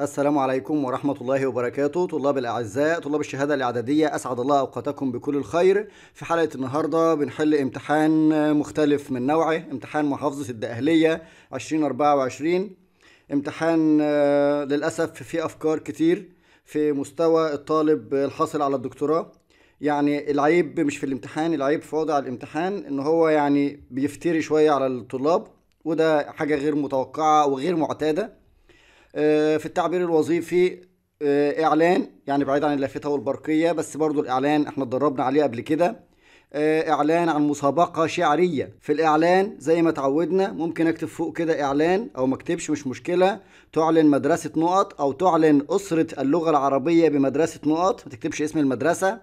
السلام عليكم ورحمة الله وبركاته طلاب الأعزاء طلاب الشهادة الإعدادية أسعد الله أوقاتكم بكل الخير في حلقة النهاردة بنحل امتحان مختلف من نوعه امتحان محافظة الدقهلية 2024 امتحان آه، للأسف فيه أفكار كتير في مستوى الطالب الحاصل على الدكتوراه يعني العيب مش في الامتحان العيب في وضع الامتحان ان هو يعني بيفتري شوية على الطلاب وده حاجة غير متوقعة وغير معتادة آه، في التعبير الوظيفي آه، اعلان يعني بعيد عن اللافته والبرقيه بس برضو الاعلان احنا اتدربنا عليه قبل كده آه، اعلان عن مسابقه شعريه في الاعلان زي ما اتعودنا ممكن اكتب فوق كده اعلان او ما اكتبش مش مشكله تعلن مدرسه نقط او تعلن اسره اللغه العربيه بمدرسه نقط ما تكتبش اسم المدرسه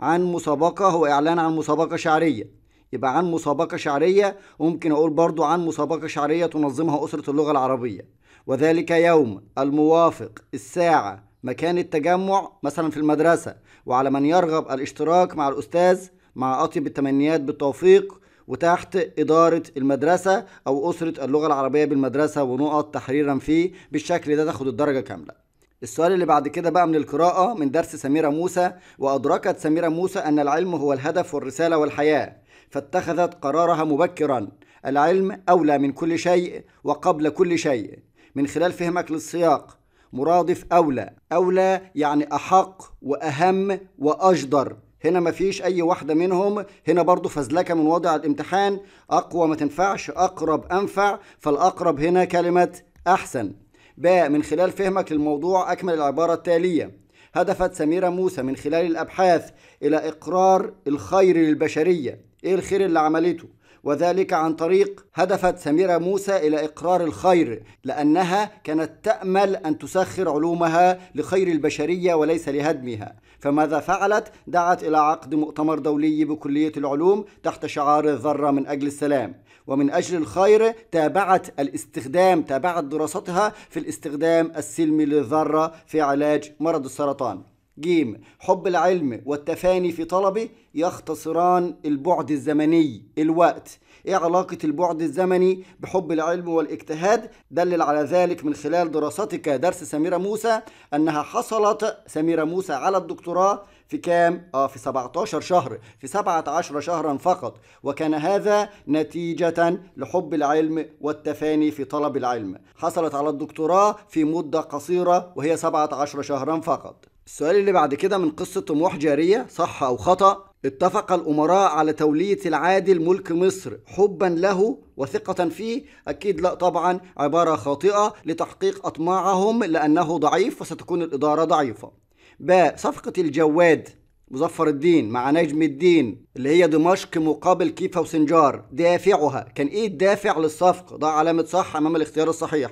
عن مسابقه هو اعلان عن مسابقه شعريه يبقى عن مسابقة شعرية وممكن أقول برضو عن مسابقة شعرية تنظمها أسرة اللغة العربية وذلك يوم الموافق الساعة مكان التجمع مثلا في المدرسة وعلى من يرغب الاشتراك مع الأستاذ مع أطيب التمنيات بالتوفيق وتحت إدارة المدرسة أو أسرة اللغة العربية بالمدرسة ونقط تحريرا فيه بالشكل ده تاخد الدرجة كاملة السؤال اللي بعد كده بقى من القراءة من درس سميرة موسى وأدركت سميرة موسى أن العلم هو الهدف والرسالة والحياة فاتخذت قرارها مبكرا العلم أولى من كل شيء وقبل كل شيء من خلال فهمك للسياق مرادف أولى أولى يعني أحق وأهم وأجدر هنا مفيش أي واحدة منهم هنا برضو فزلكة من وضع الامتحان أقوى ما تنفعش أقرب أنفع فالأقرب هنا كلمة أحسن باء من خلال فهمك للموضوع أكمل العبارة التالية هدفت سميرة موسى من خلال الأبحاث إلى إقرار الخير للبشرية إيه الخير اللي عملته وذلك عن طريق هدفت سميرة موسى إلى إقرار الخير لأنها كانت تأمل أن تسخر علومها لخير البشرية وليس لهدمها فماذا فعلت؟ دعت إلى عقد مؤتمر دولي بكلية العلوم تحت شعار الذرة من أجل السلام ومن أجل الخير تابعت الاستخدام تابعت دراستها في الاستخدام السلمي للذرة في علاج مرض السرطان ج حب العلم والتفاني في طلبه يختصران البعد الزمني الوقت ايه علاقة البعد الزمني بحب العلم والاجتهاد دلل على ذلك من خلال دراستك درس سميرة موسى انها حصلت سميرة موسى على الدكتوراه في كام؟ اه في 17 شهر في 17 شهرا فقط وكان هذا نتيجة لحب العلم والتفاني في طلب العلم حصلت على الدكتوراه في مدة قصيرة وهي 17 شهرا فقط السؤال اللي بعد كده من قصة طموح جارية صح أو خطأ اتفق الأمراء على تولية العادل ملك مصر حبا له وثقة فيه أكيد لا طبعا عبارة خاطئة لتحقيق أطماعهم لأنه ضعيف وستكون الإدارة ضعيفة ب صفقة الجواد مظفر الدين مع نجم الدين اللي هي دمشق مقابل كيفا وسنجار دافعها كان ايه الدافع للصفقة ده علامة صح امام الاختيار الصحيح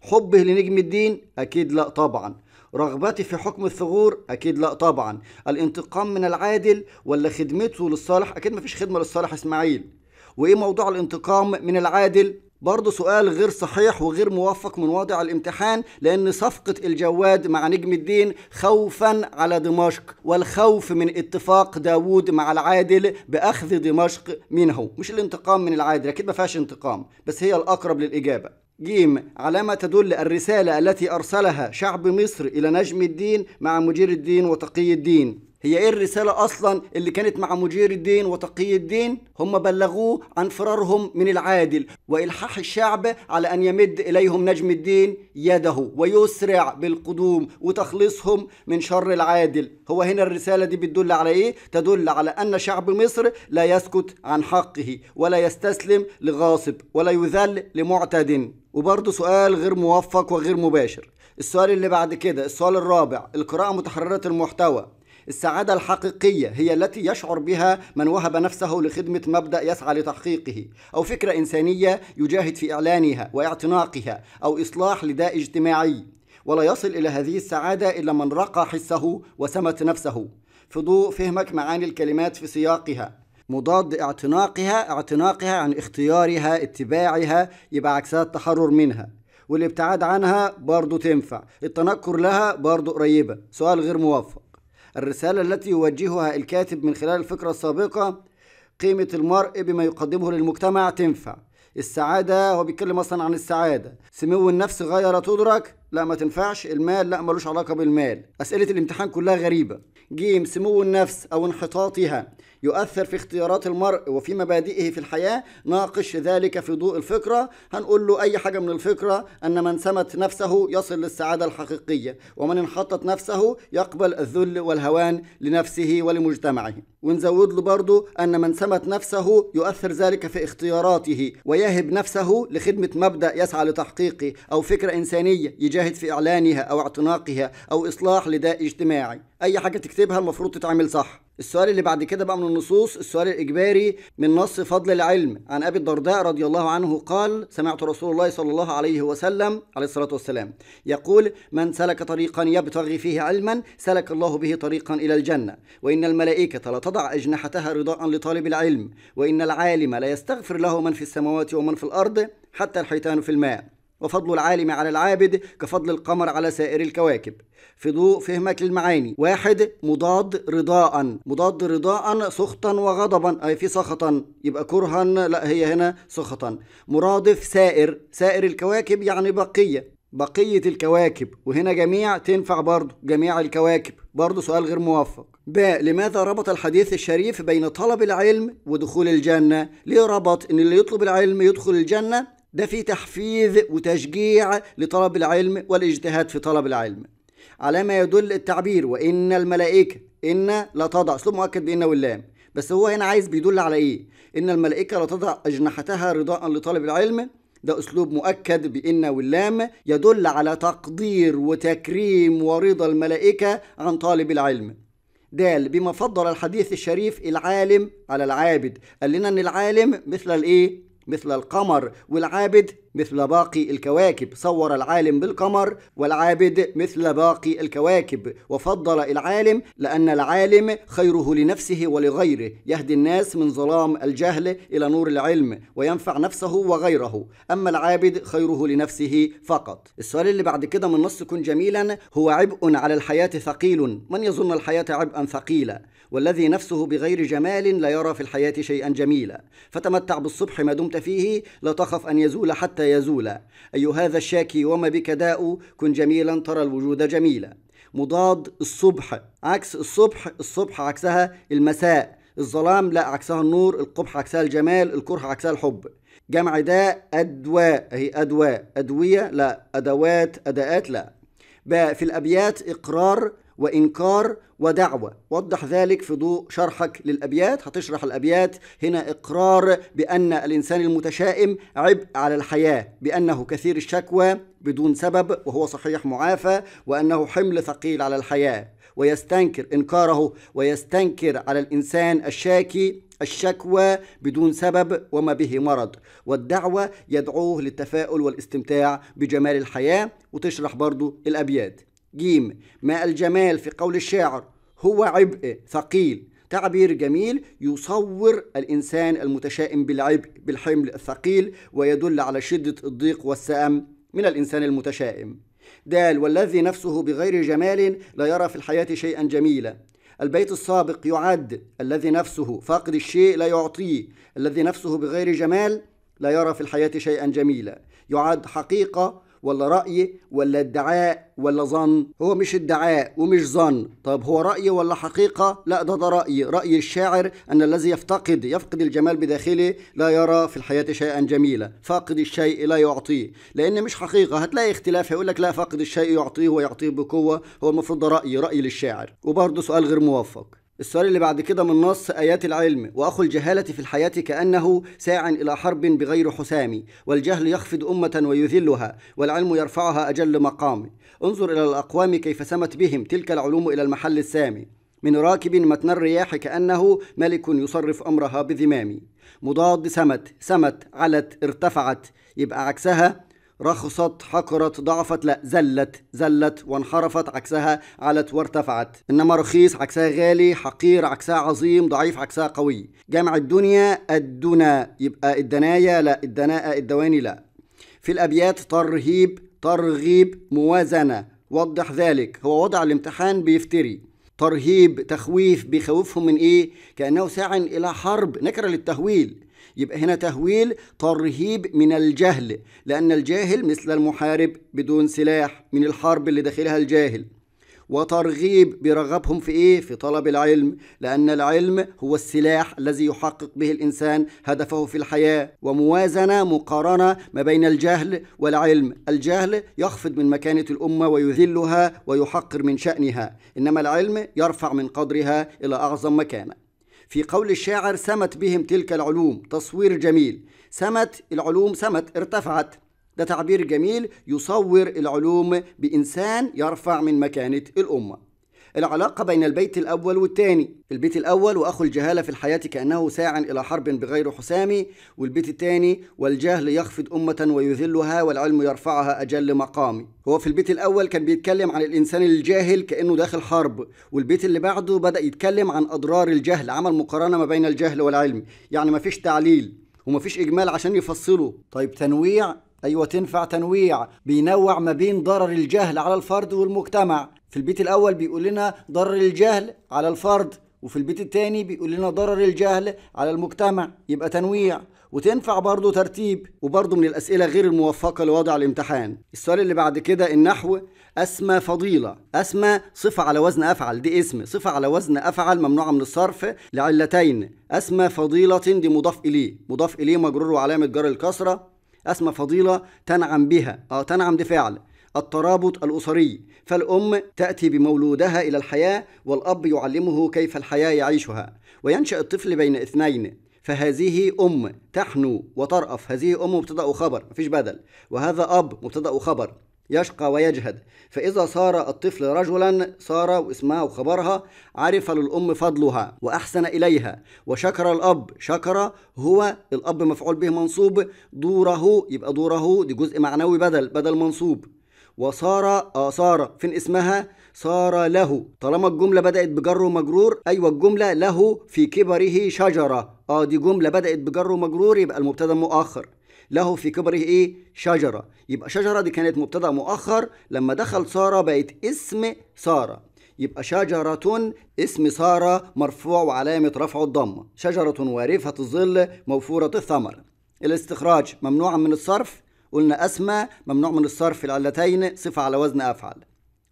حبه لنجم الدين اكيد لا طبعا رغبتي في حكم الثغور اكيد لا طبعا الانتقام من العادل ولا خدمته للصالح اكيد مفيش خدمة للصالح اسماعيل وايه موضوع الانتقام من العادل برضه سؤال غير صحيح وغير موفق من واضع الامتحان لأن صفقة الجواد مع نجم الدين خوفا على دمشق والخوف من اتفاق داوود مع العادل بأخذ دمشق منه مش الانتقام من العادل أكيد ما فيهاش انتقام بس هي الأقرب للإجابة جيم على ما تدل الرسالة التي أرسلها شعب مصر إلى نجم الدين مع مجير الدين وتقي الدين هي ايه الرسالة اصلا اللي كانت مع مجير الدين وتقي الدين هم بلغوه عن فرارهم من العادل والحاح الشعب على ان يمد اليهم نجم الدين يده ويسرع بالقدوم وتخليصهم من شر العادل هو هنا الرسالة دي بتدل على ايه تدل على ان شعب مصر لا يسكت عن حقه ولا يستسلم لغاصب ولا يذل لمعتد وبرضه سؤال غير موفق وغير مباشر السؤال اللي بعد كده السؤال الرابع القراءة متحررة المحتوى السعادة الحقيقية هي التي يشعر بها من وهب نفسه لخدمة مبدأ يسعى لتحقيقه أو فكرة إنسانية يجاهد في إعلانها واعتناقها أو إصلاح لداء اجتماعي ولا يصل إلى هذه السعادة إلا من رقى حسه وسمت نفسه في ضوء فهمك معاني الكلمات في سياقها مضاد اعتناقها اعتناقها عن اختيارها اتباعها يبقى عكسها التحرر منها والابتعاد عنها برضه تنفع التنكر لها برضه قريبة سؤال غير موفق الرسالة التي يوجهها الكاتب من خلال الفكرة السابقة قيمة المرء بما يقدمه للمجتمع تنفع السعادة هو بيتكلم أصلا عن السعادة سمو النفس غاية لا تدرك لا ما تنفعش المال لا ملوش علاقة بالمال أسئلة الامتحان كلها غريبة جيم سمو النفس أو انحطاطها يؤثر في اختيارات المرء وفي مبادئه في الحياة ناقش ذلك في ضوء الفكرة هنقول له أي حاجة من الفكرة أن من سمت نفسه يصل للسعادة الحقيقية ومن انحطت نفسه يقبل الذل والهوان لنفسه ولمجتمعه ونزود له برضو أن من سمت نفسه يؤثر ذلك في اختياراته ويهب نفسه لخدمة مبدأ يسعى لتحقيقه أو فكرة إنسانية يجاهد في إعلانها أو اعتناقها أو إصلاح لداء اجتماعي أي حاجة تكتبها المفروض تتعمل صح السؤال اللي بعد كده بقى من النصوص السؤال الإجباري من نص فضل العلم عن أبي الدرداء رضي الله عنه قال سمعت رسول الله صلى الله عليه وسلم عليه الصلاة والسلام يقول من سلك طريقا يبتغي فيه علما سلك الله به طريقا إلى الجنة وإن الملائكة لتضع أجنحتها رضاء لطالب العلم وإن العالم لا يستغفر له من في السماوات ومن في الأرض حتى الحيتان في الماء وفضل العالم على العابد كفضل القمر على سائر الكواكب في ضوء فهمك للمعاني واحد مضاد رضاء مضاد رضاء سخطا وغضبا أي في سخطا يبقى كرها لا هي هنا سخطا مرادف سائر سائر الكواكب يعني بقية بقية الكواكب وهنا جميع تنفع برضه جميع الكواكب برضه سؤال غير موفق ب لماذا ربط الحديث الشريف بين طلب العلم ودخول الجنة ليه ربط ان اللي يطلب العلم يدخل الجنة ده في تحفيز وتشجيع لطلب العلم والاجتهاد في طلب العلم على ما يدل التعبير وإن الملائكة إن لا تضع أسلوب مؤكد بإن واللام بس هو هنا عايز بيدل على إيه إن الملائكة لا تضع أجنحتها رضاء لطلب العلم ده أسلوب مؤكد بإن واللام يدل على تقدير وتكريم ورضا الملائكة عن طالب العلم دال بما فضل الحديث الشريف العالم على العابد قال لنا ان العالم مثل الايه مثل القمر والعابد مثل باقي الكواكب صور العالم بالقمر والعابد مثل باقي الكواكب وفضل العالم لأن العالم خيره لنفسه ولغيره يهدي الناس من ظلام الجهل إلى نور العلم وينفع نفسه وغيره أما العابد خيره لنفسه فقط السؤال اللي بعد كده من نص كن جميلا هو عبء على الحياة ثقيل من يظن الحياة عبئا ثقيلا والذي نفسه بغير جمال لا يرى في الحياة شيئا جميلا فتمتع بالصبح ما دمت فيه لا تخف أن يزول حتى يزولا يزول أي هذا الشاكي وما بك داء كن جميلا ترى الوجود جميلا مضاد الصبح عكس الصبح الصبح عكسها المساء الظلام لا عكسها النور القبح عكسها الجمال الكره عكسها الحب جمع داء أدواء هي أدواء أدوية لا أدوات أداءات لا في الأبيات إقرار وإنكار ودعوة وضح ذلك في ضوء شرحك للأبيات هتشرح الأبيات هنا إقرار بأن الإنسان المتشائم عبء على الحياة بأنه كثير الشكوى بدون سبب وهو صحيح معافى وأنه حمل ثقيل على الحياة ويستنكر إنكاره ويستنكر على الإنسان الشاكي الشكوى بدون سبب وما به مرض والدعوة يدعوه للتفاؤل والاستمتاع بجمال الحياة وتشرح برضو الأبيات جيم ما الجمال في قول الشاعر هو عبء ثقيل تعبير جميل يصور الإنسان المتشائم بالعبء بالحمل الثقيل ويدل على شدة الضيق والسأم من الإنسان المتشائم دال والذي نفسه بغير جمال لا يرى في الحياة شيئا جميلا البيت السابق يعد الذي نفسه فاقد الشيء لا يعطيه الذي نفسه بغير جمال لا يرى في الحياة شيئا جميلا يعد حقيقة ولا رأي ولا ادعاء ولا ظن هو مش ادعاء ومش ظن طب هو رأي ولا حقيقة لا ده ده رأي رأي الشاعر أن الذي يفتقد يفقد الجمال بداخله لا يرى في الحياة شيئا جميلا فاقد الشيء لا يعطيه لأن مش حقيقة هتلاقي اختلاف هيقول لك لا فاقد الشيء يعطيه ويعطيه بقوة هو المفروض ده رأي رأي للشاعر وبرضه سؤال غير موفق السؤال اللي بعد كده من نص آيات العلم وأخو الجهالة في الحياة كأنه ساع إلى حرب بغير حسام والجهل يخفض أمة ويذلها والعلم يرفعها أجل مقام انظر إلى الأقوام كيف سمت بهم تلك العلوم إلى المحل السامي من راكب متن الرياح كأنه ملك يصرف أمرها بذمام مضاد سمت سمت علت ارتفعت يبقى عكسها رخصت حقرت ضعفت لا زلت زلت وانحرفت عكسها علت وارتفعت إنما رخيص عكسها غالي حقير عكسها عظيم ضعيف عكسها قوي جمع الدنيا الدنا يبقى الدنايا لا الدناء الدواني لا في الأبيات ترهيب ترغيب موازنة وضح ذلك هو وضع الامتحان بيفتري ترهيب تخويف بيخوفهم من ايه كانه ساع الى حرب نكره للتهويل يبقى هنا تهويل ترهيب من الجهل لأن الجاهل مثل المحارب بدون سلاح من الحرب اللي داخلها الجاهل وترغيب برغبهم في ايه في طلب العلم لان العلم هو السلاح الذي يحقق به الانسان هدفه في الحياه وموازنه مقارنه ما بين الجهل والعلم الجهل يخفض من مكانه الامه ويذلها ويحقر من شانها انما العلم يرفع من قدرها الى اعظم مكانه في قول الشاعر سمت بهم تلك العلوم تصوير جميل سمت العلوم سمت ارتفعت ده تعبير جميل يصور العلوم بإنسان يرفع من مكانة الأمة العلاقة بين البيت الأول والثاني البيت الأول وأخو الجهالة في الحياة كأنه ساع إلى حرب بغير حسام والبيت الثاني والجهل يخفض أمة ويذلها والعلم يرفعها أجل مقام هو في البيت الأول كان بيتكلم عن الإنسان الجاهل كأنه داخل حرب والبيت اللي بعده بدأ يتكلم عن أضرار الجهل عمل مقارنة ما بين الجهل والعلم يعني مفيش تعليل ومفيش إجمال عشان يفصله طيب تنويع أيوة تنفع تنويع بينوع ما بين ضرر الجهل على الفرد والمجتمع في البيت الأول بيقول لنا ضرر الجهل على الفرد وفي البيت الثاني بيقول لنا ضرر الجهل على المجتمع يبقى تنويع وتنفع برضه ترتيب وبرضه من الأسئلة غير الموفقة لوضع الامتحان السؤال اللي بعد كده النحو أسمى فضيلة أسمى صفة على وزن أفعل دي اسم صفة على وزن أفعل ممنوعة من الصرف لعلتين أسمى فضيلة دي مضاف إليه مضاف إليه مجرور وعلامة جر الكسرة اسمى فضيلة تنعم بها أو آه، تنعم بفعل الترابط الأسري فالأم تأتي بمولودها إلى الحياة والأب يعلمه كيف الحياة يعيشها وينشأ الطفل بين اثنين فهذه أم تحنو وترأف هذه أم مبتدأ وخبر مفيش بدل وهذا أب مبتدأ وخبر يشقى ويجهد فإذا صار الطفل رجلا صار واسمها وخبرها عرف للأم فضلها وأحسن إليها وشكر الأب شكر هو الأب مفعول به منصوب دوره يبقى دوره دي جزء معنوي بدل بدل منصوب وصار آثار آه، فين اسمها صار له طالما الجملة بدأت بجر ومجرور أيوة الجملة له في كبره شجرة آه دي جملة بدأت بجر ومجرور يبقى المبتدأ مؤخر له في كبره ايه شجره يبقى شجره دي كانت مبتدا مؤخر لما دخل ساره بقت اسم ساره يبقى شجرة اسم سارة مرفوع وعلامة رفع الضمة شجرة وارفة الظل موفورة الثمر الاستخراج ممنوع من الصرف قلنا أسمى ممنوع من الصرف العلتين صفة على وزن أفعل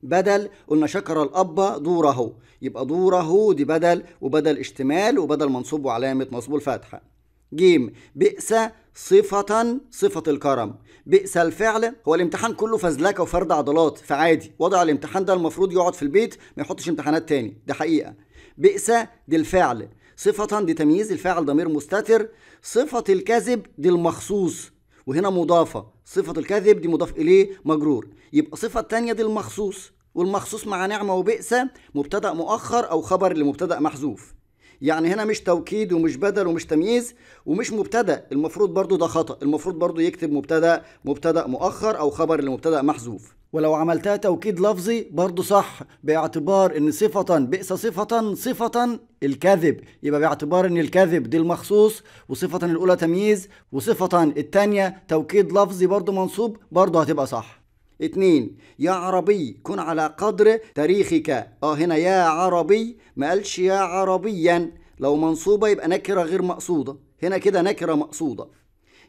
بدل قلنا شكر الأب دوره يبقى دوره دي بدل وبدل اشتمال وبدل منصوب وعلامة نصب الفاتحة جيم بئس صفة صفة الكرم بئس الفعل هو الامتحان كله فزلكة وفرد عضلات فعادي وضع الامتحان ده المفروض يقعد في البيت ما يحطش امتحانات تاني ده حقيقة بئس دي الفعل صفة دي تمييز الفاعل ضمير مستتر صفة الكذب دي المخصوص وهنا مضافة صفة الكذب دي مضاف إليه مجرور يبقى صفة تانية دي المخصوص والمخصوص مع نعمة وبئس مبتدأ مؤخر أو خبر لمبتدأ محذوف يعني هنا مش توكيد ومش بدل ومش تمييز ومش مبتدا المفروض برضو ده خطا المفروض برضو يكتب مبتدا مبتدا مؤخر او خبر لمبتدا محذوف ولو عملتها توكيد لفظي برضه صح باعتبار ان صفة بئس صفة صفة الكذب يبقى باعتبار ان الكذب دي المخصوص وصفة الاولى تمييز وصفة التانية توكيد لفظي برضه منصوب برضه هتبقى صح اتنين يا عربي كن على قدر تاريخك اه هنا يا عربي ما قالش يا عربيا لو منصوبة يبقى نكرة غير مقصودة هنا كده نكرة مقصودة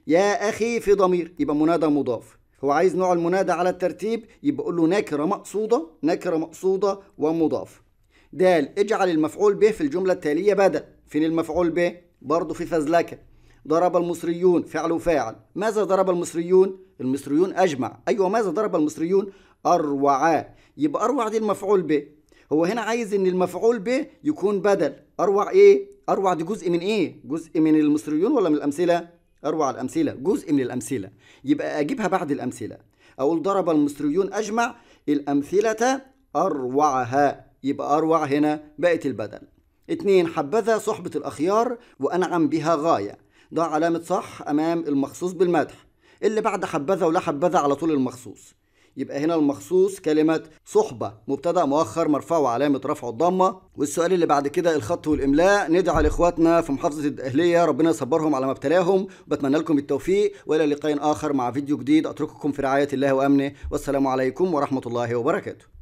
يا أخي في ضمير يبقى منادى مضاف هو عايز نوع المنادى على الترتيب يبقى له نكرة مقصودة نكرة مقصودة ومضاف دال اجعل المفعول به في الجملة التالية بدل فين المفعول به برضه في فزلكة ضرب المصريون فعل وفاعل ماذا ضرب المصريون المصريون أجمع أيوة ماذا ضرب المصريون أروعا يبقى أروع دي المفعول به هو هنا عايز إن المفعول به يكون بدل أروع إيه أروع دي جزء من إيه جزء من المصريون ولا من الأمثلة أروع الأمثلة جزء من الأمثلة يبقى أجيبها بعد الأمثلة أقول ضرب المصريون أجمع الأمثلة أروعها يبقى أروع هنا بقت البدل اتنين حبذا صحبة الأخيار وأنعم بها غاية ده علامة صح أمام المخصوص بالمدح اللي بعد حبذا ولا حبذا على طول المخصوص يبقى هنا المخصوص كلمة صحبة مبتدأ مؤخر مرفع وعلامة رفعه الضمة والسؤال اللي بعد كده الخط والإملاء ندعى لإخواتنا في محافظة الأهلية ربنا يصبرهم على ما ابتلاهم بتمنى لكم التوفيق وإلى لقاء آخر مع فيديو جديد أترككم في رعاية الله وأمنه والسلام عليكم ورحمة الله وبركاته